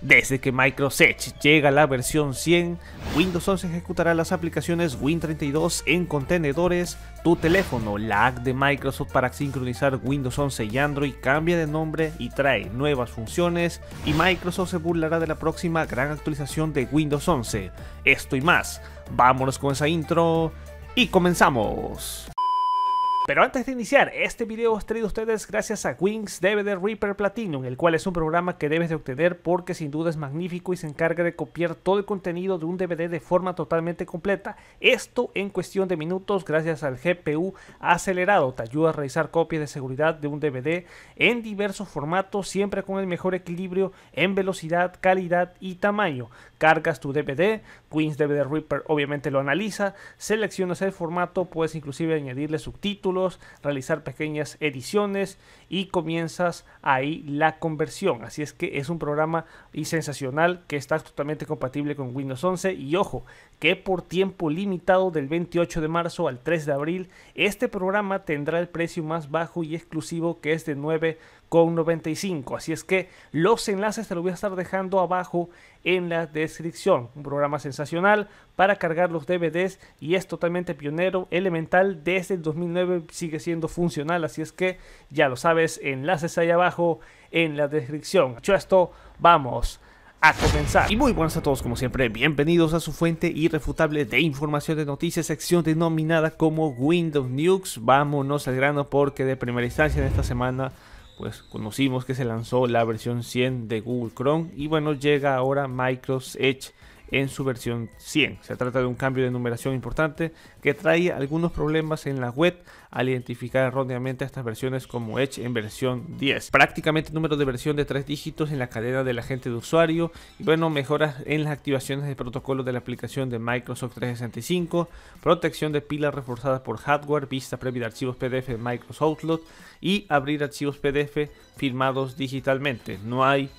Desde que Microsoft llega a la versión 100, Windows 11 ejecutará las aplicaciones Win32 en contenedores. Tu teléfono, la app de Microsoft para sincronizar Windows 11 y Android, cambia de nombre y trae nuevas funciones. Y Microsoft se burlará de la próxima gran actualización de Windows 11. Esto y más. Vámonos con esa intro y comenzamos. Pero antes de iniciar, este video os traigo a ustedes gracias a Wings DVD Reaper Platinum, el cual es un programa que debes de obtener porque sin duda es magnífico y se encarga de copiar todo el contenido de un DVD de forma totalmente completa. Esto en cuestión de minutos gracias al GPU acelerado. Te ayuda a realizar copias de seguridad de un DVD en diversos formatos, siempre con el mejor equilibrio en velocidad, calidad y tamaño. Cargas tu DVD, Queens de Reaper obviamente lo analiza, seleccionas el formato, puedes inclusive añadirle subtítulos, realizar pequeñas ediciones y comienzas ahí la conversión. Así es que es un programa y sensacional que está totalmente compatible con Windows 11 y ojo, que por tiempo limitado del 28 de marzo al 3 de abril, este programa tendrá el precio más bajo y exclusivo que es de 9,95. Así es que los enlaces te los voy a estar dejando abajo en la descripción. Un programa sensacional para cargar los DVDs y es totalmente pionero, elemental, desde el 2009 sigue siendo funcional, así es que ya lo sabes, enlaces ahí abajo en la descripción. Hecho esto, vamos a comenzar. Y muy buenas a todos como siempre, bienvenidos a su fuente irrefutable de información de noticias, sección denominada como Windows News. Vámonos al grano porque de primera instancia en esta semana pues conocimos que se lanzó la versión 100 de Google Chrome y bueno llega ahora Microsoft Edge en su versión 100. Se trata de un cambio de numeración importante que trae algunos problemas en la web al identificar erróneamente estas versiones como Edge en versión 10. Prácticamente número de versión de tres dígitos en la cadena del agente de usuario y bueno, mejoras en las activaciones de protocolo de la aplicación de Microsoft 365, protección de pilas reforzadas por hardware, vista previa de archivos PDF de Microsoft Outlook y abrir archivos PDF firmados digitalmente. No hay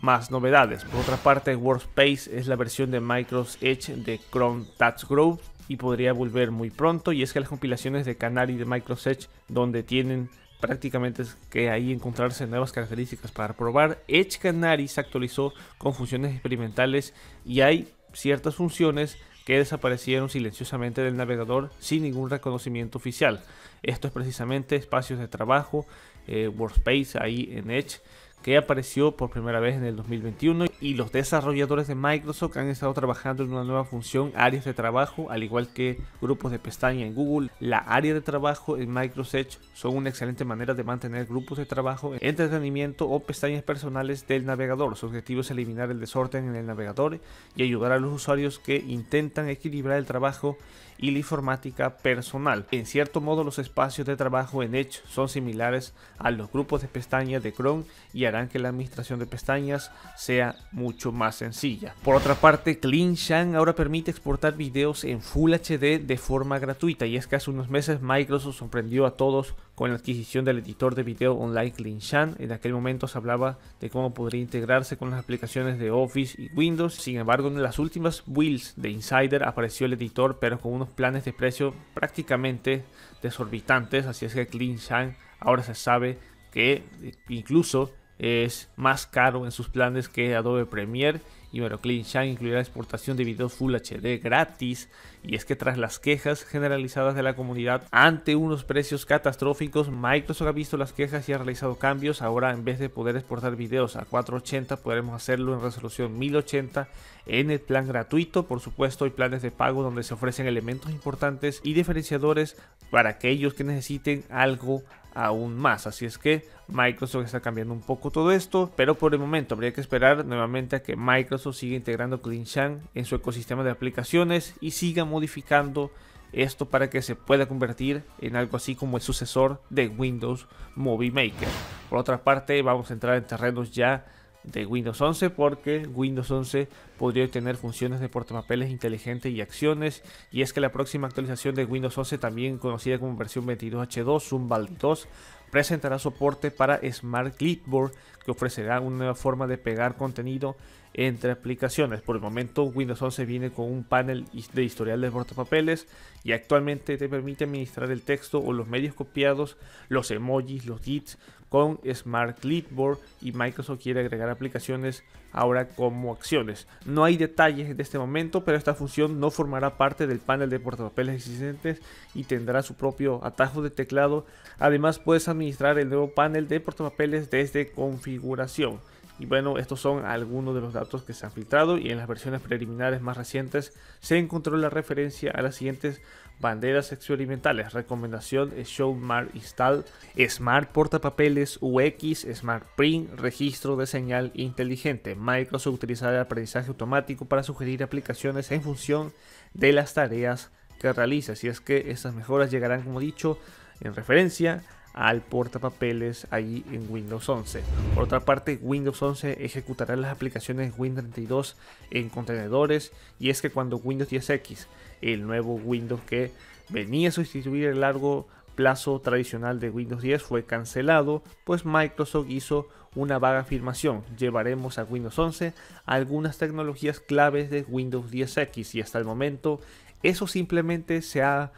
más novedades. Por otra parte, Workspace es la versión de Microsoft Edge de Chrome Touch Growth y podría volver muy pronto. Y es que las compilaciones de Canary de Microsoft Edge, donde tienen prácticamente que ahí encontrarse nuevas características para probar, Edge Canary se actualizó con funciones experimentales y hay ciertas funciones que desaparecieron silenciosamente del navegador sin ningún reconocimiento oficial. Esto es precisamente espacios de trabajo, eh, workspace ahí en Edge que apareció por primera vez en el 2021 y los desarrolladores de Microsoft han estado trabajando en una nueva función, áreas de trabajo, al igual que grupos de pestaña en Google. La área de trabajo en Microsoft Edge son una excelente manera de mantener grupos de trabajo, entretenimiento o pestañas personales del navegador. Su objetivo es eliminar el desorden en el navegador y ayudar a los usuarios que intentan equilibrar el trabajo y la informática personal. En cierto modo, los espacios de trabajo en Edge son similares a los grupos de pestañas de Chrome y harán que la administración de pestañas sea mucho más sencilla. Por otra parte, CleanShang ahora permite exportar videos en Full HD de forma gratuita y es que hace unos meses Microsoft sorprendió a todos con la adquisición del editor de video online CleanShan. En aquel momento se hablaba de cómo podría integrarse con las aplicaciones de Office y Windows. Sin embargo, en las últimas wheels de Insider apareció el editor, pero con unos planes de precio prácticamente desorbitantes. Así es que CleanShan ahora se sabe que eh, incluso es más caro en sus planes que Adobe Premiere y bueno, Clean incluirá exportación de videos Full HD gratis. Y es que tras las quejas generalizadas de la comunidad ante unos precios catastróficos, Microsoft ha visto las quejas y ha realizado cambios. Ahora en vez de poder exportar videos a 480, podremos hacerlo en resolución 1080 en el plan gratuito. Por supuesto, hay planes de pago donde se ofrecen elementos importantes y diferenciadores para aquellos que necesiten algo aún más. Así es que Microsoft está cambiando un poco todo esto, pero por el momento habría que esperar nuevamente a que Microsoft siga integrando CleanShan en su ecosistema de aplicaciones y siga modificando esto para que se pueda convertir en algo así como el sucesor de Windows Movie Maker. Por otra parte, vamos a entrar en terrenos ya de Windows 11 porque Windows 11 podría tener funciones de portapapeles inteligentes y acciones y es que la próxima actualización de Windows 11 también conocida como versión 22H2 Zumbal 2 presentará soporte para Smart Clipboard que ofrecerá una nueva forma de pegar contenido entre aplicaciones. Por el momento Windows 11 viene con un panel de historial de portapapeles y actualmente te permite administrar el texto o los medios copiados, los emojis, los gits con Smart clipboard y Microsoft quiere agregar aplicaciones ahora como acciones. No hay detalles de este momento, pero esta función no formará parte del panel de portapapeles existentes y tendrá su propio atajo de teclado. Además, puedes administrar el nuevo panel de portapapeles desde configuración. Y bueno, estos son algunos de los datos que se han filtrado y en las versiones preliminares más recientes se encontró la referencia a las siguientes banderas experimentales, recomendación Showmar Install, Smart Portapapeles UX, Smart Print, registro de señal inteligente. Microsoft utilizará el aprendizaje automático para sugerir aplicaciones en función de las tareas que realiza. Si es que estas mejoras llegarán, como dicho, en referencia al portapapeles ahí en Windows 11. Por otra parte, Windows 11 ejecutará las aplicaciones Win32 32 en contenedores y es que cuando Windows 10X, el nuevo Windows que venía a sustituir el largo plazo tradicional de Windows 10 fue cancelado, pues Microsoft hizo una vaga afirmación, llevaremos a Windows 11 algunas tecnologías claves de Windows 10X y hasta el momento eso simplemente se ha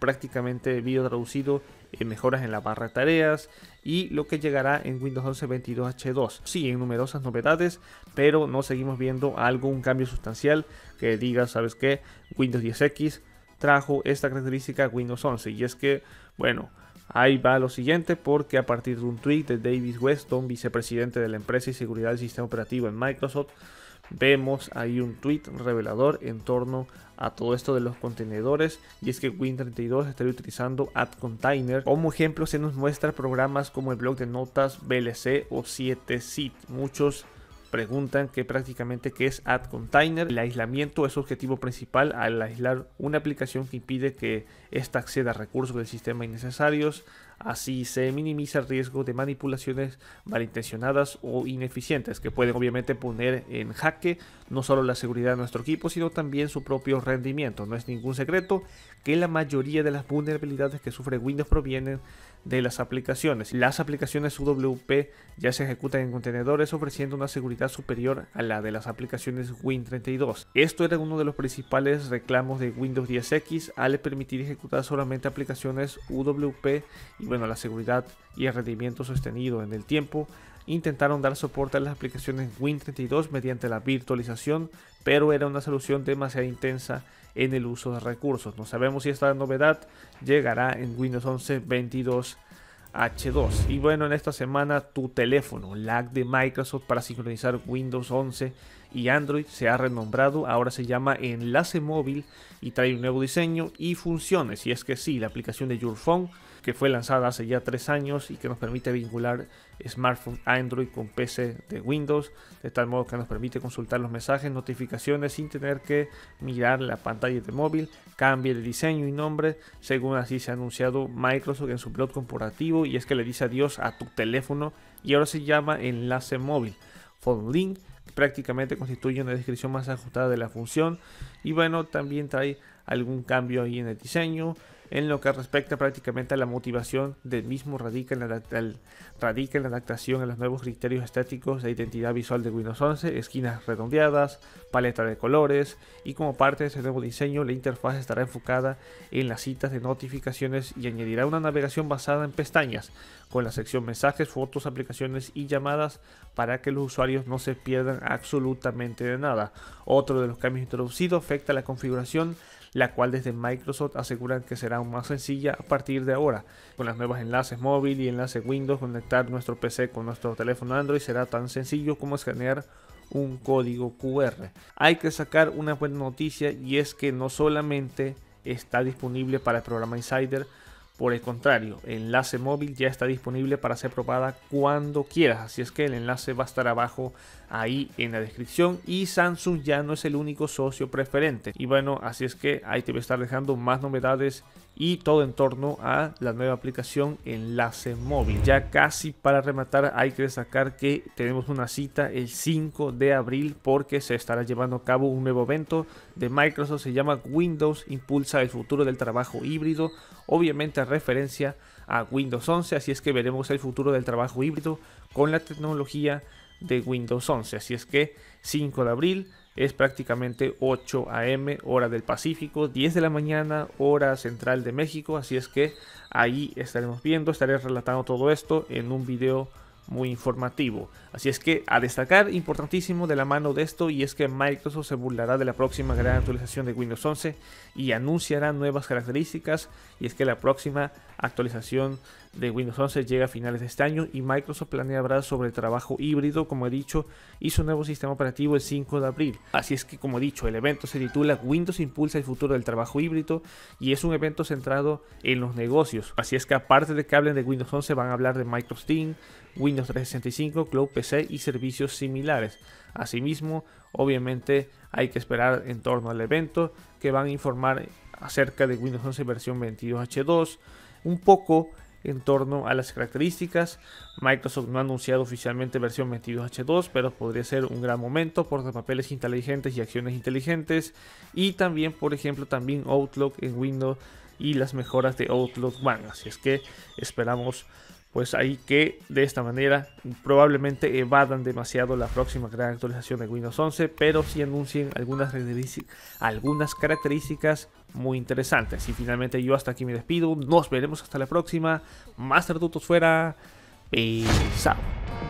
prácticamente video traducido, en eh, mejoras en la barra de tareas y lo que llegará en Windows 11 22H2. Sí, en numerosas novedades, pero no seguimos viendo algún cambio sustancial que diga, ¿sabes que Windows 10X trajo esta característica a Windows 11 y es que, bueno, Ahí va lo siguiente, porque a partir de un tweet de David Weston, vicepresidente de la empresa y seguridad del sistema operativo en Microsoft, vemos ahí un tweet revelador en torno a todo esto de los contenedores y es que Win32 estaría utilizando Container Como ejemplo se nos muestra programas como el blog de notas, VLC o 7Sit. Muchos preguntan que prácticamente qué es Ad Container. El aislamiento es su objetivo principal al aislar una aplicación que impide que ésta acceda a recursos del sistema innecesarios. Así se minimiza el riesgo de manipulaciones malintencionadas o ineficientes que pueden obviamente poner en jaque no solo la seguridad de nuestro equipo, sino también su propio rendimiento. No es ningún secreto que la mayoría de las vulnerabilidades que sufre Windows provienen de las aplicaciones. Las aplicaciones UWP ya se ejecutan en contenedores ofreciendo una seguridad superior a la de las aplicaciones Win32. Esto era uno de los principales reclamos de Windows 10X al permitir ejecutar solamente aplicaciones UWP y bueno, la seguridad y el rendimiento sostenido en el tiempo intentaron dar soporte a las aplicaciones Win32 mediante la virtualización, pero era una solución demasiado intensa en el uso de recursos. No sabemos si esta novedad llegará en Windows 11 22 H2. Y bueno, en esta semana tu teléfono, lag de Microsoft para sincronizar Windows 11 y Android, se ha renombrado, ahora se llama Enlace Móvil y trae un nuevo diseño y funciones. Y es que sí, la aplicación de Your Phone que fue lanzada hace ya tres años y que nos permite vincular smartphone Android con PC de Windows, de tal modo que nos permite consultar los mensajes, notificaciones sin tener que mirar la pantalla de móvil, cambia el diseño y nombre, según así se ha anunciado Microsoft en su blog corporativo y es que le dice adiós a tu teléfono y ahora se llama enlace móvil, phone link, prácticamente constituye una descripción más ajustada de la función y bueno, también trae algún cambio ahí en el diseño en lo que respecta prácticamente a la motivación del mismo radica en la, adaptación a los nuevos criterios estéticos de identidad visual de Windows 11, esquinas redondeadas, paleta de colores y como parte de ese nuevo diseño la interfaz estará enfocada en las citas de notificaciones y añadirá una navegación basada en pestañas con la sección mensajes, fotos, aplicaciones y llamadas para que los usuarios no se pierdan absolutamente de nada. Otro de los cambios introducidos afecta a la configuración la cual desde Microsoft aseguran que será más sencilla a partir de ahora. Con las nuevas enlaces móvil y enlaces Windows, conectar nuestro PC con nuestro teléfono Android será tan sencillo como escanear un código QR. Hay que sacar una buena noticia y es que no solamente está disponible para el programa Insider, por el contrario, el enlace móvil ya está disponible para ser probada cuando quieras, así es que el enlace va a estar abajo ahí en la descripción y Samsung ya no es el único socio preferente. Y bueno, así es que ahí te voy a estar dejando más novedades y todo en torno a la nueva aplicación Enlace Móvil. Ya casi para rematar hay que destacar que tenemos una cita el 5 de abril porque se estará llevando a cabo un nuevo evento de Microsoft, se llama Windows Impulsa el futuro del trabajo híbrido, obviamente a referencia a Windows 11, así es que veremos el futuro del trabajo híbrido con la tecnología de Windows 11. Así es que 5 de abril es prácticamente 8 a.m. hora del Pacífico, 10 de la mañana hora central de México. Así es que ahí estaremos viendo, estaré relatando todo esto en un video muy informativo. Así es que a destacar, importantísimo de la mano de esto, y es que Microsoft se burlará de la próxima gran actualización de Windows 11 y anunciará nuevas características, y es que la próxima actualización de Windows 11 llega a finales de este año y Microsoft planea hablar sobre el trabajo híbrido, como he dicho, y su nuevo sistema operativo el 5 de abril. Así es que, como he dicho, el evento se titula Windows impulsa el futuro del trabajo híbrido y es un evento centrado en los negocios. Así es que aparte de que hablen de Windows 11, van a hablar de Microsoft Teams, Windows 365, Cloud PC y servicios similares. Asimismo, obviamente hay que esperar en torno al evento que van a informar acerca de Windows 11 versión 22H2, un poco en torno a las características. Microsoft no ha anunciado oficialmente versión 22H2, pero podría ser un gran momento por los papeles inteligentes y acciones inteligentes. Y también, por ejemplo, también Outlook en Windows y las mejoras de Outlook One. Así es que esperamos pues ahí que de esta manera probablemente evadan demasiado la próxima gran actualización de Windows 11, pero sí anuncien algunas, características muy interesantes. Y finalmente yo hasta aquí me despido, nos veremos hasta la próxima, Master Tutos fuera, out.